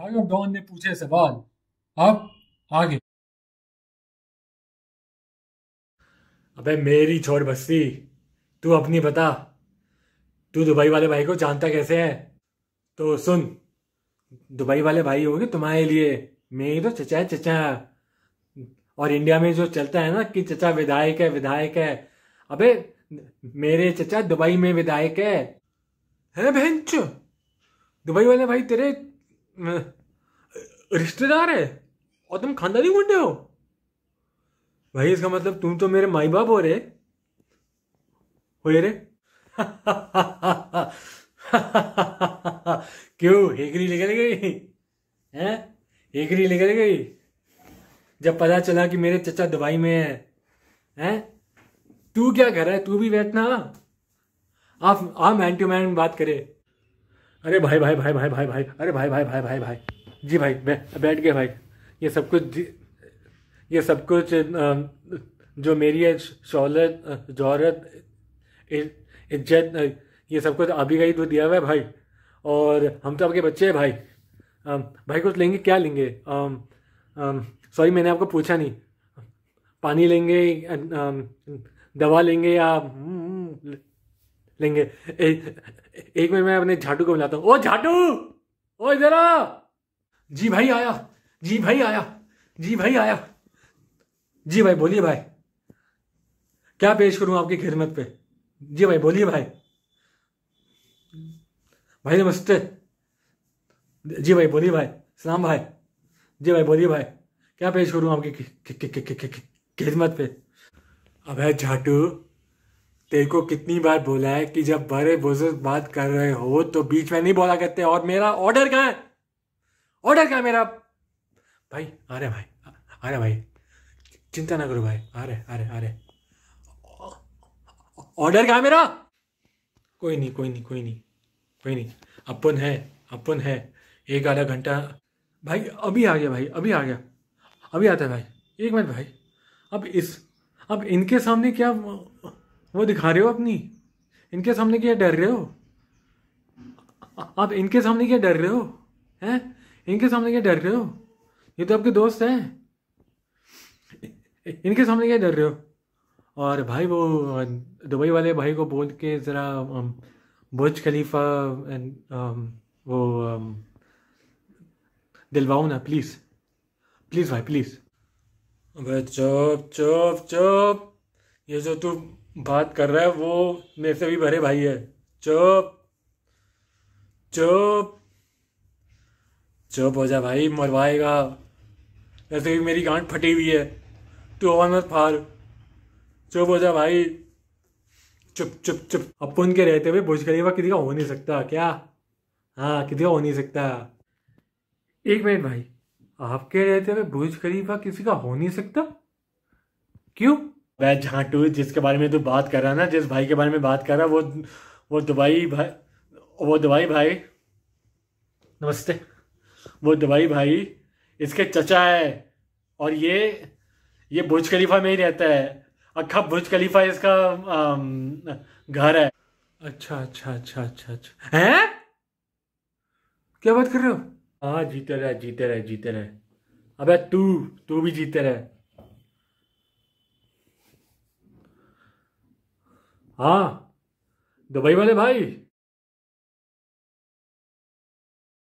नाग don ने पूछे सवाल अब आगे अबे मेरी छोड़ बस्ती तू अपनी बता तू दुबई वाले भाई को जानता कैसे है तो सुन दुबई वाले भाई होंगे तुम्हारे लिए मेरी तो चचा है चचा और इंडिया में जो चलता है ना कि चचा विधायक है विधायक है अबे मेरे चचा दुबई में विधायक है हैं बहन दुबई वाले भाई तेरे रिश्तेदार है और तुम खानदानी गुंडे हो भाई इसका मतलब तुम तो मेरे माई बाप हो रहे हो रे क्यों हेकरी लेकर गई हैं हेकरी लेकर गई जब पता चला कि मेरे चचा दुबई में है हैं तू क्या कर रहा है तू भी बैठना आप आम एंटी मैन बात करे अरे भाई भाई भाई भाई भाई भाई अरे भाई भाई भाई भाई भाई जी भाई बैठ गए भाई ये सब कुछ ये सब कुछ जो मेरी है शौलत जौरत इज्जत ये सब कुछ अभी का ही तो दिया हुआ है भाई और हम तो आपके बच्चे हैं भाई भाई कुछ लेंगे क्या लेंगे सॉरी मैंने आपको पूछा नहीं पानी लेंगे दवा लेंगे या हम्म, लेंगे एक मिनट मैं अपने झाटू को बुलाता हूँ ओ झाटू ओ इधर आ जी भाई आया जी भाई आया जी भाई आया जी भाई बोलिए भाई क्या पेश करूँ आपकी खिदमत पे जी भाई बोलिए भाई भाई नमस्ते जी भाई बोलिए भाई सलाम भाई जी भाई बोलिए भाई क्या पेश करूँ आपकी खिदमत पे अब है झाटू तेरे को कितनी बार बोला है कि जब बड़े बुजुर्ग बात कर रहे हो तो बीच में नहीं बोला करते और मेरा ऑर्डर कहा है ऑर्डर कहा मेरा भाई अरे भाई अरे भाई चिंता ना करो भाई अरे अरे अरे ऑर्डर कहा मेरा कोई नहीं कोई नहीं कोई नहीं कोई नहीं अपन है अपन है एक आधा घंटा भाई अभी आ गया भाई अभी आ गया अभी आता है भाई एक मिनट भाई अब इस अब इनके सामने क्या वो दिखा रहे हो अपनी इनके सामने क्या डर रहे हो आप इनके सामने क्या डर रहे हो हैं इनके सामने क्या डर रहे हो ये तो आपके दोस्त हैं इनके सामने क्या डर रहे हो और भाई वो दुबई वाले भाई को बोल के ज़रा बुर्ज खलीफा वो दिलवाओ ना प्लीज़ प्लीज़ भाई प्लीज़ अबे चुप चुप चुप ये जो तू बात कर रहा है वो मेरे से भी भरे भाई है चुप चुप चुप हो जा भाई मरवाएगा वैसे भी मेरी गांठ फटी हुई है तू और मत फार चुप हो जा भाई चुप चुप चुप अपन के रहते हुए बुज खलीफा किसी का हो नहीं सकता क्या हाँ किसी का हो नहीं सकता एक मिनट भाई आपके रहते हुए बुज खलीफा किसी का हो नहीं सकता क्यों बैच हाँ जिसके बारे में तो बात कर रहा ना जिस भाई के बारे में बात कर रहा वो वो दुबई भाई वो दुबई भाई नमस्ते वो दुबई भाई इसके चचा है और ये ये बुर्ज खलीफा में ही रहता है अखा बुर्ज खलीफा इसका घर है अच्छा अच्छा अच्छा अच्छा अच्छा है क्या बात कर रहे हो हाँ जीते रहे जीते रहे जीते रहे अबे तू तू भी जीते रहे हाँ दुबई वाले भाई